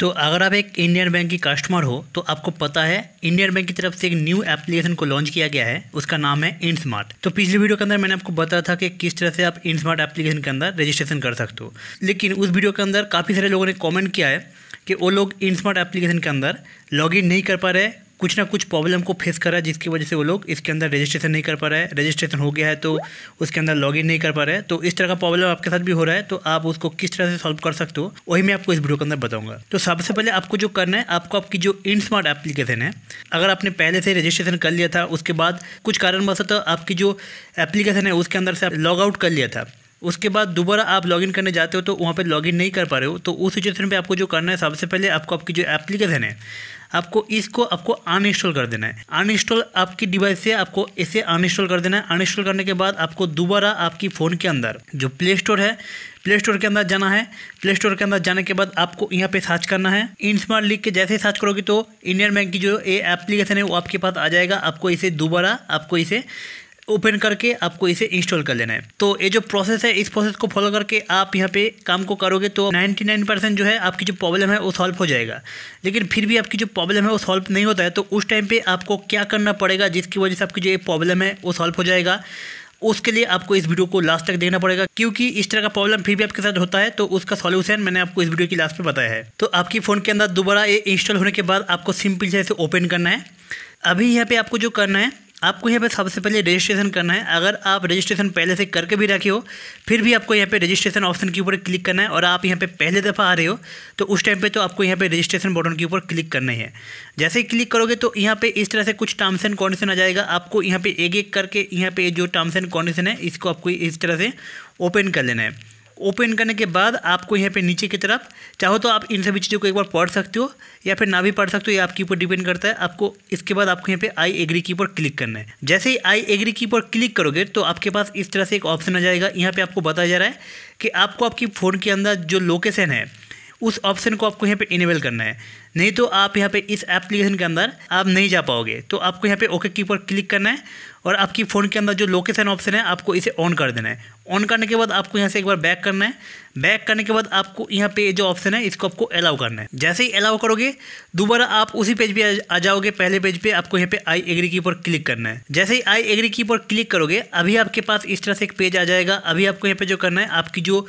तो अगर आप एक इंडियन बैंक की कस्टमर हो तो आपको पता है इंडियन बैंक की तरफ से एक न्यू एप्लीकेशन को लॉन्च किया गया है उसका नाम है इन स्मार्ट तो पिछली वीडियो के अंदर मैंने आपको बताया था कि किस तरह से आप इन स्मार्ट एप्लीकेशन के अंदर रजिस्ट्रेशन कर सकते हो लेकिन उस वीडियो के अंदर काफ़ी सारे लोगों ने कॉमेंट किया है कि वो लोग इन स्मार्ट एप्लीकेशन के अंदर लॉग नहीं कर पा रहे कुछ ना कुछ प्रॉब्लम को फेस कर रहा है जिसकी वजह से वो लोग इसके अंदर रजिस्ट्रेशन नहीं कर पा रहे हैं रजिस्ट्रेशन हो गया है तो उसके अंदर लॉगिन नहीं कर पा रहा है तो इस तरह का प्रॉब्लम आपके साथ भी हो रहा है तो आप उसको किस तरह से सॉल्व कर सकते हो वही मैं आपको इस वीडियो के अंदर बताऊंगा तो सबसे पहले आपको जो करना है आपको आपकी जो इन स्मार्ट एप्लीकेशन है अगर आपने पहले से रजिस्ट्रेशन कर लिया था उसके बाद कुछ कारणवश तो आपकी जो एप्लीकेशन है उसके अंदर से आप लॉग आउट कर लिया था उसके बाद दोबारा आप लॉगिन करने जाते हो तो वहाँ पे लॉगिन नहीं कर पा रहे हो तो उस सिचुएशन पे आपको जो करना है सबसे पहले आपको आपकी जो एप्लीकेशन है आपको इसको आपको अनइंस्टॉल कर देना है अनइंस्टॉल आपकी डिवाइस से आपको इसे अनइंस्टॉल कर देना है अनइंस्टॉल करने के बाद आपको दोबारा आपकी फ़ोन के अंदर जो प्ले स्टोर है प्ले स्टोर के अंदर जाना है प्ले स्टोर के अंदर जाने के बाद आपको यहाँ पे सर्च करना है इन स्मार्ट लिख के जैसे ही सर्च करोगे तो इंडियन बैंक की जो ये एप्लीकेशन है वो आपके पास आ जाएगा आपको इसे दोबारा आपको इसे ओपन करके आपको इसे इंस्टॉल कर लेना है तो ये जो प्रोसेस है इस प्रोसेस को फॉलो करके आप यहाँ पे काम को करोगे तो 99 परसेंट जो है आपकी जो प्रॉब्लम है वो सॉल्व हो जाएगा लेकिन फिर भी आपकी जो प्रॉब्लम है वो सॉल्व नहीं होता है तो उस टाइम पर आपको क्या करना पड़ेगा जिसकी वजह से आपकी जो प्रॉब्लम है वो सॉल्व हो जाएगा उसके लिए आपको इस वीडियो को लास्ट तक देखना पड़ेगा क्योंकि इस तरह का प्रॉब्लम फिर भी आपके साथ होता है तो उसका सॉल्यूशन मैंने आपको इस वीडियो की लास्ट में बताया है तो आपकी फ़ोन के अंदर दोबारा ये इंस्टॉल होने के बाद आपको सिंपल से इसे ओपन करना है अभी यहाँ पे आपको जो करना है आपको यहाँ पे सबसे पहले रजिस्ट्रेशन करना है अगर आप रजिस्ट्रेशन पहले से करके भी रखे हो फिर भी आपको यहाँ पे रजिस्ट्रेशन ऑप्शन के ऊपर क्लिक करना है और आप यहाँ पे पहले दफ़ा आ रहे हो तो उस टाइम पे तो आपको यहाँ पे रजिस्ट्रेशन बटन के ऊपर क्लिक करना है जैसे ही क्लिक करोगे तो यहाँ पर इस तरह से कुछ टर्म्स एंड कॉन्डिशन आ जाएगा आपको यहाँ पर एक एक करके यहाँ पे जो टर्म्स एंड कॉन्डिशन है इसको आपको इस तरह से ओपन कर लेना है ओपन करने के बाद आपको यहाँ पे नीचे की तरफ चाहो तो आप इन सभी चीज़ों को एक बार पढ़ सकते हो या फिर ना भी पढ़ सकते हो ये आपके ऊपर डिपेंड करता है आपको इसके बाद आपको यहाँ पे आई एग्री की पर क्लिक करना है जैसे ही आई एग्री की पर क्लिक करोगे तो आपके पास इस तरह से एक ऑप्शन आ जाएगा यहाँ पर आपको बताया जा रहा है कि आपको आपकी फ़ोन के अंदर जो लोकेशन है उस ऑप्शन को आपको यहाँ पर इनेबल करना है नहीं तो आप यहाँ पे इस एप्लीकेशन के अंदर आप नहीं जा पाओगे तो आपको यहाँ पे ओके की पर क्लिक करना है और आपकी फ़ोन के अंदर जो लोकेशन ऑप्शन है आपको इसे ऑन कर देना है ऑन करने के बाद आपको यहाँ से एक बार बैक करना है बैक करने के बाद आपको यहाँ पे जो ऑप्शन है इसको आपको अलाउ करना है जैसे ही अलाउ करोगे दोबारा आप उसी पेज पे आ जाओगे पहले पेज पे आपको यहाँ पे आई एग्री की पर क्लिक करना है जैसे ही आई एग्री की पर क्लिक करोगे अभी आपके पास इस तरह से एक पेज आ जाएगा अभी आपको यहाँ पे जो करना है आपकी जो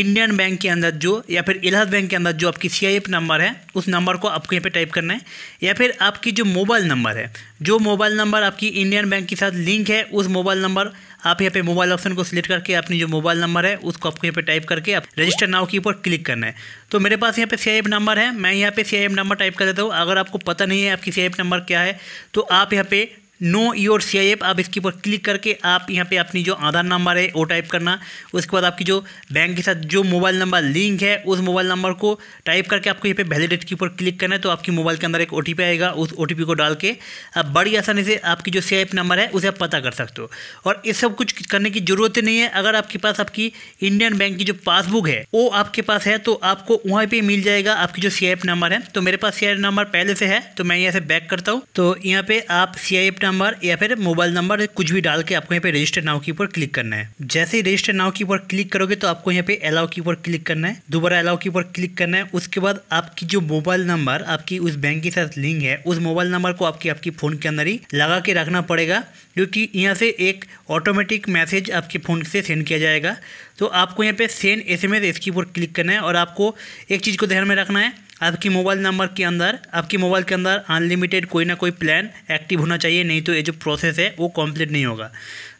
इंडियन बैंक के अंदर जो या फिर इलाहाबाद बैंक के अंदर जो आपकी सी नंबर है उस नंबर को आपको यहाँ पे टाइप करना है या फिर आपकी जो मोबाइल नंबर है जो मोबाइल नंबर आपकी इंडियन बैंक के साथ लिंक है उस मोबाइल नंबर आप यहाँ पे मोबाइल ऑप्शन को सिलेक्ट करके अपनी जो मोबाइल नंबर है उसको आपको यहाँ पे टाइप करके आप रजिस्टर नाव के ऊपर क्लिक करना है तो मेरे पास यहाँ पे सी नंबर है मैं यहाँ पे सी नंबर टाइप कर देता हूँ अगर आपको पता नहीं है आपकी सी नंबर क्या है तो आप यहाँ पे know your C I F आप इसके ऊपर क्लिक करके आप यहाँ पे अपनी जो आधार नंबर है वो टाइप करना उसके बाद आपकी जो बैंक के साथ जो मोबाइल नंबर लिंक है उस मोबाइल नंबर को टाइप करके आपको यहाँ पे वैलिडेट के ऊपर क्लिक करना है तो आपकी मोबाइल के अंदर एक ओ आएगा उस ओ को डाल के आप बड़ी आसानी से आपकी जो सी नंबर है उसे आप पता कर सकते हो और इस सब कुछ करने की ज़रूरत नहीं है अगर आपके पास आपकी इंडियन बैंक की जो पासबुक है वो आपके पास है तो आपको वहाँ पर मिल जाएगा आपकी जो सी नंबर है तो मेरे पास सी नंबर पहले से है तो मैं यहाँ से बैक करता हूँ तो यहाँ पर आप सी नंबर नंबर या फिर मोबाइल नंबर कुछ भी डाल के आपको यहाँ पे रजिस्टर नाव की ऊपर क्लिक करना है जैसे ही रजिस्टर नाव की ऊपर क्लिक करोगे तो आपको यहाँ पे अलाउ की ऊपर क्लिक करना है दोबारा अलाउ की ऊपर क्लिक करना है उसके बाद आपकी जो मोबाइल नंबर आपकी उस बैंक के साथ लिंक है उस मोबाइल नंबर को आपकी आपकी फ़ोन के अंदर ही लगा के रखना पड़ेगा क्योंकि यहाँ से एक ऑटोमेटिक मैसेज आपके फ़ोन से सेंड किया जाएगा तो आपको यहाँ पे सेंड एस एम ऊपर क्लिक करना है और आपको एक चीज़ को ध्यान में रखना है आपकी मोबाइल नंबर के अंदर आपके मोबाइल के अंदर अनलिमिटेड कोई ना कोई प्लान एक्टिव होना चाहिए नहीं तो ये जो प्रोसेस है वो कंप्लीट नहीं होगा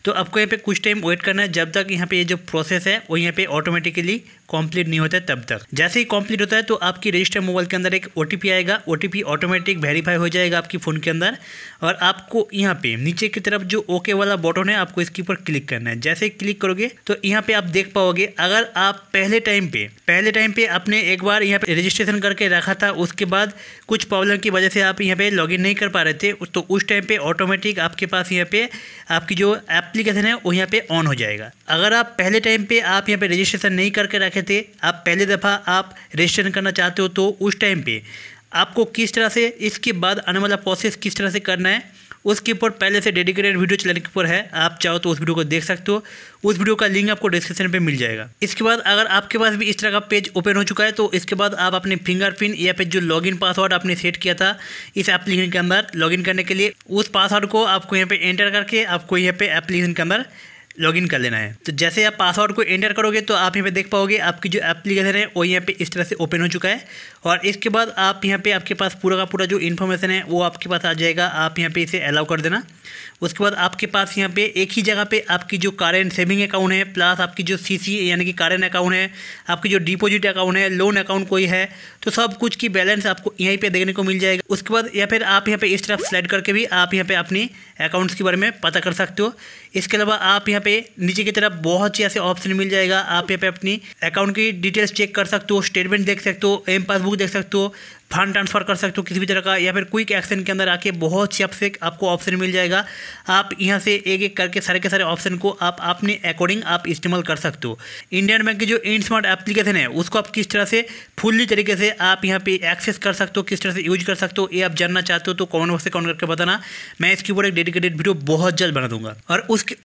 तो आपको यहाँ पे कुछ टाइम वेट करना है जब तक यहाँ पे ये जो प्रोसेस है वो यहाँ पे ऑटोमेटिकली कॉम्प्लीट नहीं होता है तब तक जैसे ही कॉम्प्लीट होता है तो आपकी रजिस्टर मोबाइल के अंदर एक ओ आएगा ओ ऑटोमेटिक वेरीफाई हो जाएगा आपकी फ़ोन के अंदर और आपको यहाँ पे नीचे की तरफ जो ओके वाला बटन है आपको इसके ऊपर क्लिक करना है जैसे क्लिक करोगे तो यहाँ पे आप देख पाओगे अगर आप पहले टाइम पे पहले टाइम पे आपने एक बार यहाँ पे रजिस्ट्रेशन करके रखा था उसके बाद कुछ प्रॉब्लम की वजह से आप यहाँ पे लॉगिन नहीं कर पा रहे थे तो उस टाइम पे ऑटोमेटिक आपके पास यहाँ पे आपकी जो एप्लीकेशन है वो यहाँ पे ऑन हो जाएगा अगर आप पहले टाइम पे आप यहाँ पे रजिस्ट्रेशन नहीं करके रखे रहे थे आप पहले दफ़ा आप रजिस्ट्रेशन करना चाहते हो तो उस टाइम पे आपको किस तरह से इसके बाद आने वाला प्रोसेस किस तरह से करना है उसके ऊपर पहले से डेडिकेटेड वीडियो चलने के ऊपर है आप चाहो तो उस वीडियो को देख सकते हो उस वीडियो का लिंक आपको डिस्क्रिप्शन पे मिल जाएगा इसके बाद अगर आपके पास भी इस तरह का पेज ओपन हो चुका है तो इसके बाद आप अपने फिंगरप्रिंट या फिर जो लॉगिन पासवर्ड आपने सेट किया था इस एप्लीकेशन के अंदर लॉगिन करने के लिए उस पासवर्ड को आपको यहाँ पर एंटर करके आपको यहाँ पर एप्लीकेशन के अंदर लॉगिन कर लेना है तो जैसे आप पासवर्ड को एंटर करोगे तो आप यहाँ पे देख पाओगे आपकी जो एप्लीकेशन है वो यहाँ पे इस तरह से ओपन हो चुका है और इसके बाद आप यहाँ पे आपके पास पूरा का पूरा जो इन्फॉर्मेशन है वो आपके पास आ जाएगा आप यहाँ पे इसे अलाउ कर देना उसके बाद आपके पास यहाँ पे एक ही जगह पे आपकी जो कारेंट सेविंग अकाउंट है प्लस आपकी जो सी सी यानी कि कारेंट अकाउंट है आपकी जो डिपोजिट अकाउंट है लोन अकाउंट कोई है तो सब कुछ की बैलेंस आपको यहीं पर देखने को मिल जाएगा उसके बाद या फिर आप यहाँ पर इस तरफ सेलेक्ट करके भी आप यहाँ पर अपनी अकाउंट्स के बारे में पता कर सकते हो इसके अलावा आप यहाँ पर नीचे की तरफ बहुत से ऐसे ऑप्शन मिल जाएगा आप यहाँ पर अपनी अकाउंट की डिटेल्स चेक कर सकते हो स्टेटमेंट देख सकते हो एम पासबुक फेसबुक देख सकते हो फंड ट्रांसफ़र कर सकते हो किसी भी तरह का या फिर क्विक एक्शन के अंदर आके बहुत से आपसे आपको ऑप्शन मिल जाएगा आप यहाँ से एक एक करके सारे के सारे ऑप्शन को आप अपने अकॉर्डिंग आप इस्तेमाल कर सकते हो इंडियन बैंक की जो इन स्मार्ट एप्लीकेशन है उसको आप किस तरह से फुल्ली तरीके से आप यहाँ पे एक्सेस कर सकते हो किस तरह से यूज कर सकते हो ये आप जानना चाहते हो तो कॉमेंट बॉक्स से कॉमेंट करके बताना मैं इसके ऊपर एक डेडिकेटेड वीडियो बहुत जल्द बना दूंगा और उसके